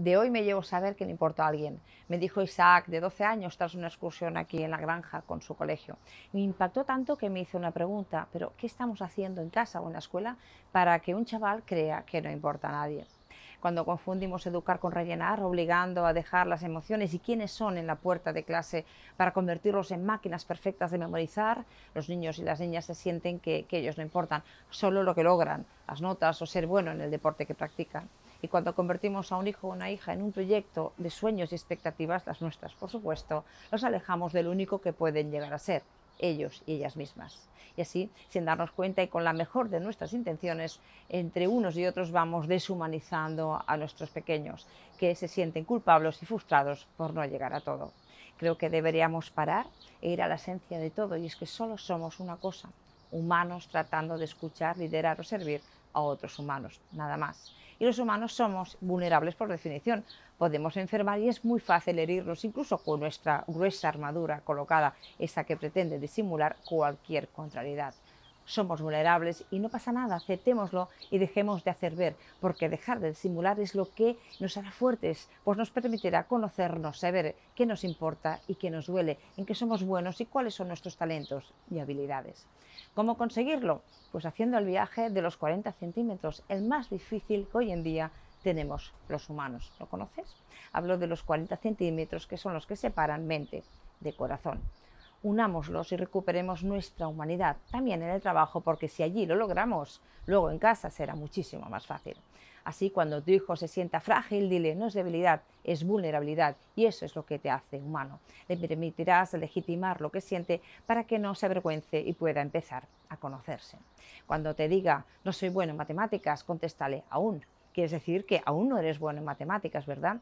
de hoy me llevo a saber que no importa a alguien. Me dijo Isaac, de 12 años, tras una excursión aquí en la granja con su colegio. Me impactó tanto que me hizo una pregunta, pero ¿qué estamos haciendo en casa o en la escuela para que un chaval crea que no importa a nadie? Cuando confundimos educar con rellenar, obligando a dejar las emociones y quiénes son en la puerta de clase para convertirlos en máquinas perfectas de memorizar, los niños y las niñas se sienten que, que ellos no importan, solo lo que logran, las notas o ser bueno en el deporte que practican. Y cuando convertimos a un hijo o una hija en un proyecto de sueños y expectativas, las nuestras por supuesto, los alejamos del único que pueden llegar a ser, ellos y ellas mismas. Y así, sin darnos cuenta y con la mejor de nuestras intenciones, entre unos y otros vamos deshumanizando a nuestros pequeños, que se sienten culpables y frustrados por no llegar a todo. Creo que deberíamos parar e ir a la esencia de todo, y es que solo somos una cosa, humanos tratando de escuchar, liderar o servir a otros humanos, nada más. Y los humanos somos vulnerables por definición, podemos enfermar y es muy fácil herirnos, incluso con nuestra gruesa armadura colocada, esa que pretende disimular cualquier contrariedad. Somos vulnerables y no pasa nada, aceptémoslo y dejemos de hacer ver, porque dejar de simular es lo que nos hará fuertes, pues nos permitirá conocernos, saber qué nos importa y qué nos duele, en qué somos buenos y cuáles son nuestros talentos y habilidades. ¿Cómo conseguirlo? Pues haciendo el viaje de los 40 centímetros, el más difícil que hoy en día tenemos los humanos. ¿Lo conoces? Hablo de los 40 centímetros que son los que separan mente de corazón unámoslos y recuperemos nuestra humanidad, también en el trabajo, porque si allí lo logramos, luego en casa será muchísimo más fácil. Así, cuando tu hijo se sienta frágil, dile, no es debilidad, es vulnerabilidad, y eso es lo que te hace humano. Le permitirás legitimar lo que siente para que no se avergüence y pueda empezar a conocerse. Cuando te diga, no soy bueno en matemáticas, contéstale, aún es decir que aún no eres bueno en matemáticas, ¿verdad?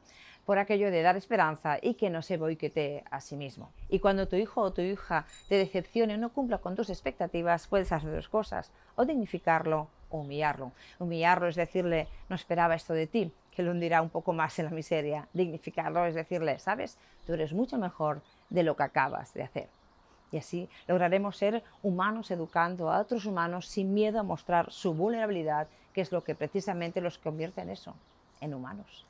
Por aquello de dar esperanza y que no se boiquete a sí mismo. Y cuando tu hijo o tu hija te decepcione o no cumpla con tus expectativas, puedes hacer dos cosas, o dignificarlo o humillarlo. Humillarlo es decirle, no esperaba esto de ti, que lo hundirá un poco más en la miseria. Dignificarlo es decirle, sabes, tú eres mucho mejor de lo que acabas de hacer. Y así lograremos ser humanos educando a otros humanos sin miedo a mostrar su vulnerabilidad, que es lo que precisamente los convierte en eso, en humanos.